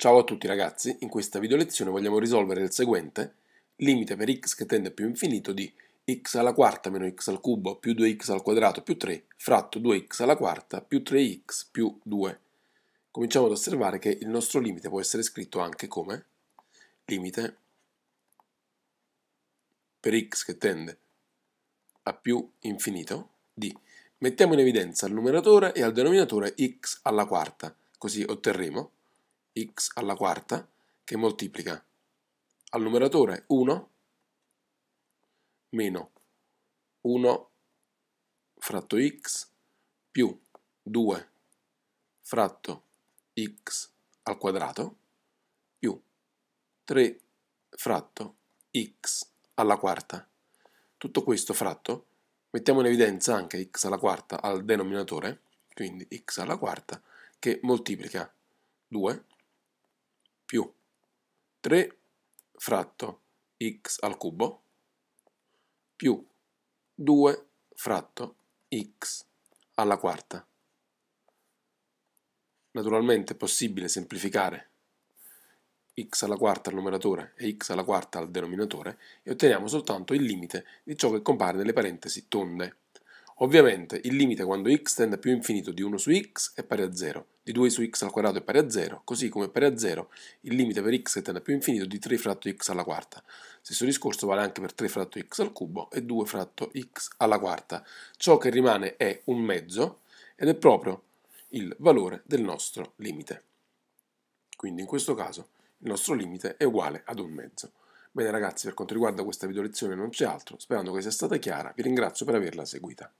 Ciao a tutti ragazzi, in questa video lezione vogliamo risolvere il seguente limite per x che tende a più infinito di x alla quarta meno x al cubo più 2x al quadrato più 3 fratto 2x alla quarta più 3x più 2. Cominciamo ad osservare che il nostro limite può essere scritto anche come limite per x che tende a più infinito di mettiamo in evidenza al numeratore e al denominatore x alla quarta, così otterremo x alla quarta che moltiplica al numeratore 1 meno 1 fratto x più 2 fratto x al quadrato più 3 fratto x alla quarta. Tutto questo fratto mettiamo in evidenza anche x alla quarta al denominatore, quindi x alla quarta, che moltiplica 2 più 3 fratto x al cubo più 2 fratto x alla quarta. Naturalmente è possibile semplificare x alla quarta al numeratore e x alla quarta al denominatore e otteniamo soltanto il limite di ciò che compare nelle parentesi tonde. Ovviamente il limite quando x tende a più infinito di 1 su x è pari a 0, di 2 su x al quadrato è pari a 0, così come è pari a 0 il limite per x che tende a più infinito di 3 fratto x alla quarta. Stesso discorso vale anche per 3 fratto x al cubo e 2 fratto x alla quarta. Ciò che rimane è un mezzo ed è proprio il valore del nostro limite. Quindi in questo caso il nostro limite è uguale ad un mezzo. Bene ragazzi, per quanto riguarda questa video lezione non c'è altro, sperando che sia stata chiara, vi ringrazio per averla seguita.